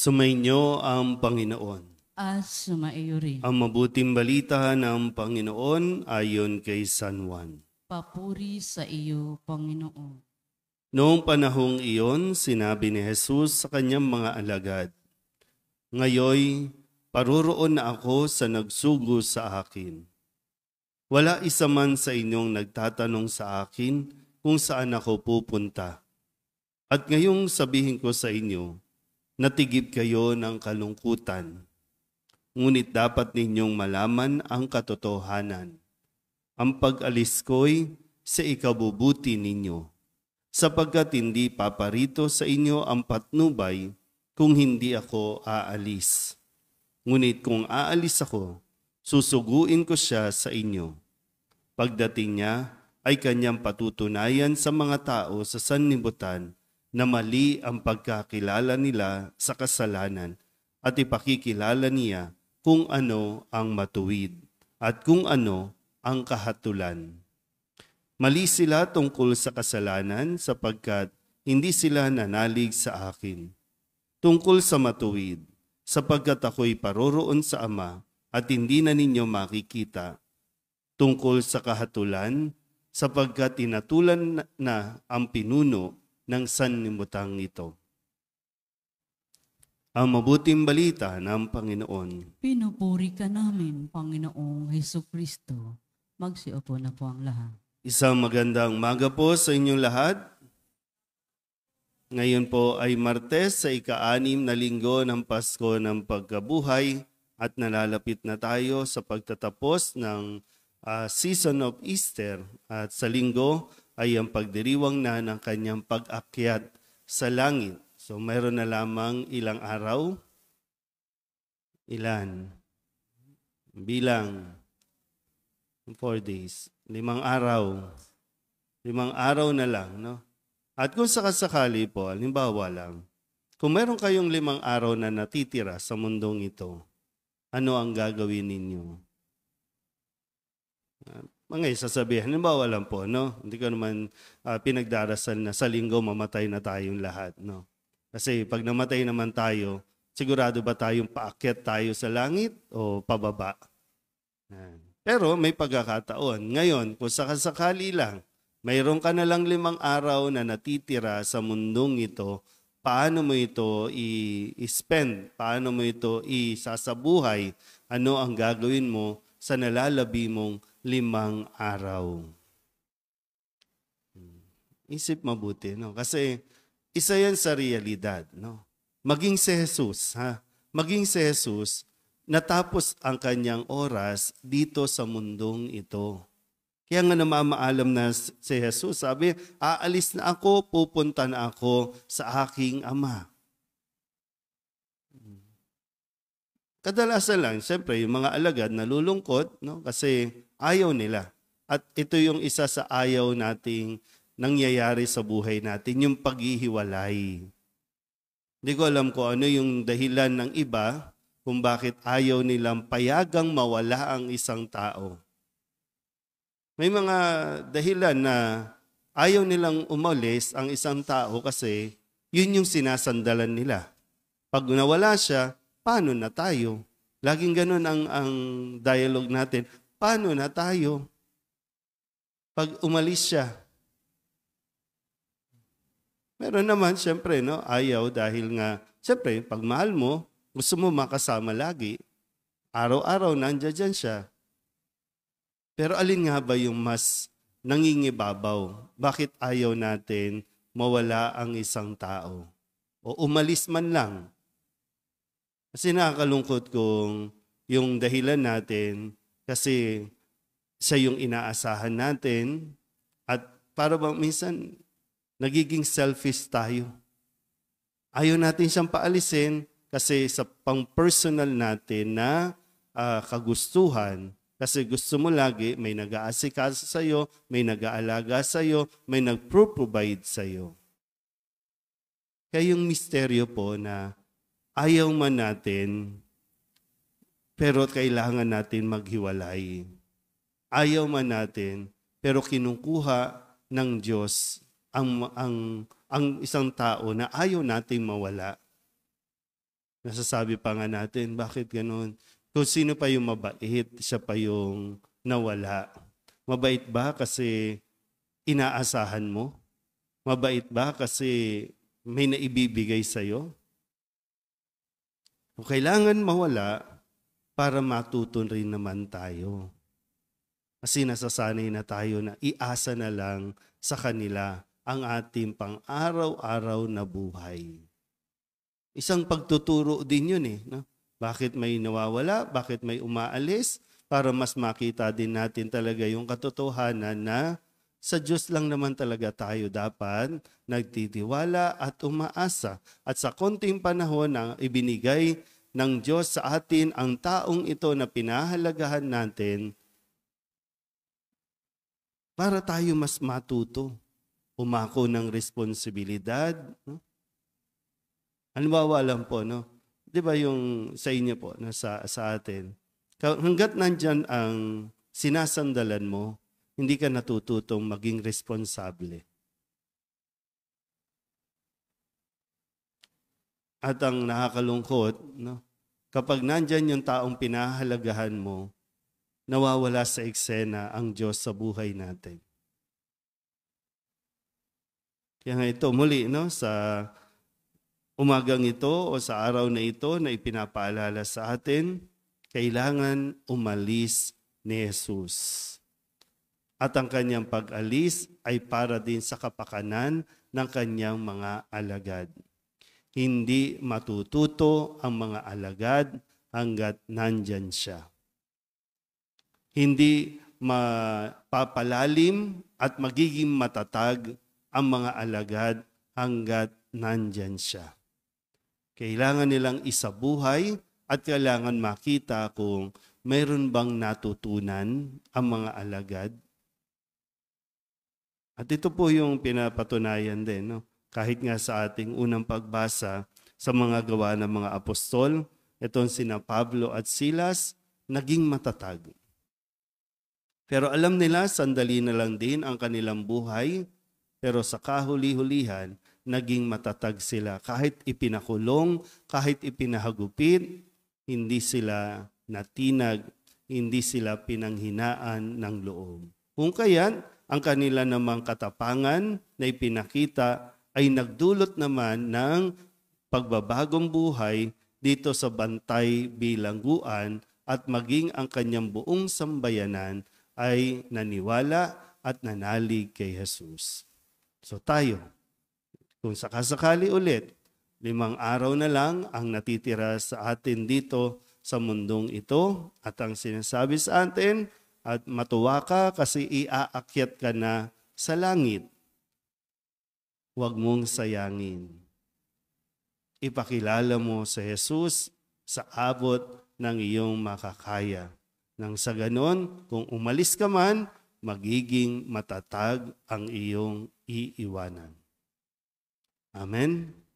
Sumainyo ang Panginoon. At ah, sumaiyo rin. Ang mabuting balita ng Panginoon ayon kay San Juan. Papuri sa iyo, Panginoon. Noong panahong iyon, sinabi ni Jesus sa kanyang mga alagad, Ngayoy, paroroon na ako sa nagsugo sa akin. Wala isa man sa inyong nagtatanong sa akin kung saan ako pupunta. At ngayong sabihin ko sa inyo, natigib kayo ng kalungkutan. Ngunit dapat ninyong malaman ang katotohanan. Ang pag-alis ko'y sa ikabubuti ninyo, sapagkat hindi paparito sa inyo ang patnubay kung hindi ako aalis. Ngunit kung aalis ako, susuguin ko siya sa inyo. Pagdating niya, ay kanyang patutunayan sa mga tao sa sanlibutan na mali ang pagkakilala nila sa kasalanan at ipakikilala niya kung ano ang matuwid at kung ano ang kahatulan. Mali sila tungkol sa kasalanan sapagkat hindi sila nanalig sa akin. Tungkol sa matuwid, sapagkat ako'y paroroon sa Ama at hindi na ninyo makikita. Tungkol sa kahatulan, sapagkat tinatulan na ang pinuno ng sanlimutan ito. Ang mabuting balita ng Panginoon. Pinupuri ka namin, Panginoong Heso Kristo. Magsiupo na po ang lahat. Isang magandang maga po sa inyong lahat. Ngayon po ay Martes sa ika-anim na linggo ng Pasko ng Pagkabuhay at nalalapit na tayo sa pagtatapos ng uh, season of Easter. At sa linggo ay ang pagdiriwang na ng kanyang pag-akyat sa langit. So mayroon na lamang ilang araw? Ilan? Bilang? Four days. Limang araw. Limang araw na lang. No? At kung sakasakali po, halimbawa lang, kung meron kayong limang araw na natitira sa mundong ito, ano ang gagawin ninyo? mga isasabihan. Halimbawa lang po, no? Hindi ko naman uh, pinagdarasal na sa linggo mamatay na tayong lahat, no? Kasi pag namatay naman tayo, sigurado ba tayong paakyat tayo sa langit o pababa? Pero may pagkakataon. Ngayon, kung sakasakali lang, mayroon ka na lang limang araw na natitira sa mundong ito, paano mo ito i-spend? Paano mo ito isasabuhay? Ano ang gagawin mo sa nalalabi mong limang araw. Isip mabuti, no? Kasi isa yan sa realidad, no? Maging si Jesus, ha? Maging si Jesus, natapos ang kanyang oras dito sa mundong ito. Kaya nga namamaalam na si Jesus, sabi, aalis na ako, pupunta na ako sa aking Ama. Kadalasan lang, siyempre, yung mga alagad nalulungkot, no? kasi Ayaw nila. At ito yung isa sa ayaw nating nangyayari sa buhay natin, yung paghihiwalay. Hindi ko alam ko ano yung dahilan ng iba kung bakit ayaw nilang payagang mawala ang isang tao. May mga dahilan na ayaw nilang umalis ang isang tao kasi yun yung sinasandalan nila. Pag nawala siya, paano na tayo? Laging ganun ang, ang dialogue natin paano na tayo pag umalis siya? Meron naman, siyempre, no, ayaw dahil nga, siyempre, pag mahal mo, gusto mo makasama lagi, araw-araw nandiyan dyan siya. Pero alin nga ba yung mas nangingibabaw? Bakit ayaw natin mawala ang isang tao? O umalis man lang? Kasi nakakalungkot kung yung dahilan natin kasi siya yung inaasahan natin at para bang minsan nagiging selfish tayo. Ayaw natin siyang paalisin kasi sa pang-personal natin na uh, kagustuhan kasi gusto mo lagi may nag-aasikaso sa iyo, may nag-aalaga sa iyo, may nag-provide sa iyo. Kaya yung misteryo po na ayaw man natin pero kailangan natin maghiwalay. Ayaw man natin, pero kinukuha ng Diyos ang, ang, ang isang tao na ayaw nating mawala. Nasasabi pa nga natin, bakit ganun? Kung sino pa yung mabait, siya pa yung nawala. Mabait ba kasi inaasahan mo? Mabait ba kasi may naibibigay sa'yo? Kung kailangan mawala, para matuto rin naman tayo. Kasi nasasanay na tayo na iasa na lang sa kanila ang ating pang-araw-araw na buhay. Isang pagtuturo din yun eh. No? Bakit may nawawala? Bakit may umaalis? Para mas makita din natin talaga yung katotohanan na sa Diyos lang naman talaga tayo dapat nagtitiwala at umaasa. At sa konting panahon na ibinigay ng Diyos sa atin ang taong ito na pinahalagahan natin para tayo mas matuto, umako ng responsibilidad. No? Halimbawa lang po, no? di ba yung sa inyo po, na sa, sa atin, hanggat nandyan ang sinasandalan mo, hindi ka natututong maging responsable. At ang nakakalungkot, no? kapag nandyan yung taong pinahalagahan mo, nawawala sa eksena ang Diyos sa buhay natin. Kaya nga ito, muli no, sa umagang ito o sa araw na ito na ipinapaalala sa atin, kailangan umalis ni Jesus. At ang kanyang pag-alis ay para din sa kapakanan ng kanyang mga alagad hindi matututo ang mga alagad hanggat nandyan siya. Hindi mapapalalim at magiging matatag ang mga alagad hanggat nandyan siya. Kailangan nilang isabuhay at kailangan makita kung mayroon bang natutunan ang mga alagad. At ito po yung pinapatunayan din. No? kahit nga sa ating unang pagbasa sa mga gawa ng mga apostol, itong sina Pablo at Silas, naging matatag. Pero alam nila, sandali na lang din ang kanilang buhay, pero sa kahuli-hulihan, naging matatag sila. Kahit ipinakulong, kahit ipinahagupit, hindi sila natinag, hindi sila pinanghinaan ng loob. Kung kaya, ang kanila namang katapangan na ipinakita ay nagdulot naman ng pagbabagong buhay dito sa bantay bilangguan at maging ang kanyang buong sambayanan ay naniwala at nanalig kay Jesus. So tayo, kung sakasakali ulit, limang araw na lang ang natitira sa atin dito sa mundong ito at ang sinasabi sa atin at matuwa ka kasi iaakyat ka na sa langit Huwag mong sayangin. Ipakilala mo sa Jesus sa abot ng iyong makakaya. Nang sa ganon, kung umalis ka man, magiging matatag ang iyong iiwanan. Amen?